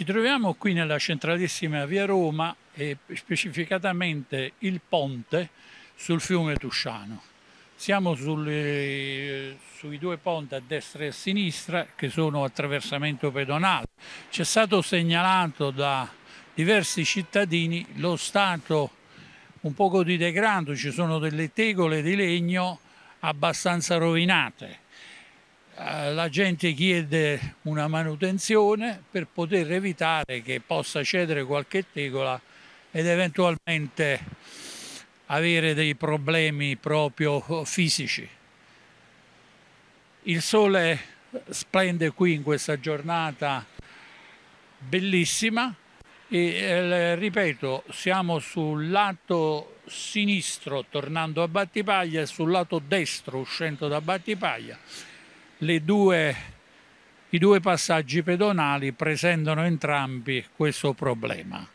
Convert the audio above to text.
Ci troviamo qui nella centralissima via Roma e specificatamente il ponte sul fiume Tusciano. Siamo sulle, eh, sui due ponti a destra e a sinistra che sono attraversamento pedonale. Ci è stato segnalato da diversi cittadini lo stato un poco di degrado, ci sono delle tegole di legno abbastanza rovinate eh, la gente chiede una manutenzione per poter evitare che possa cedere qualche tegola ed eventualmente avere dei problemi proprio fisici. Il sole splende qui in questa giornata bellissima e eh, ripeto siamo sul lato sinistro tornando a Battipaglia e sul lato destro uscendo da Battipaglia due, i due passaggi pedonali presentano entrambi questo problema.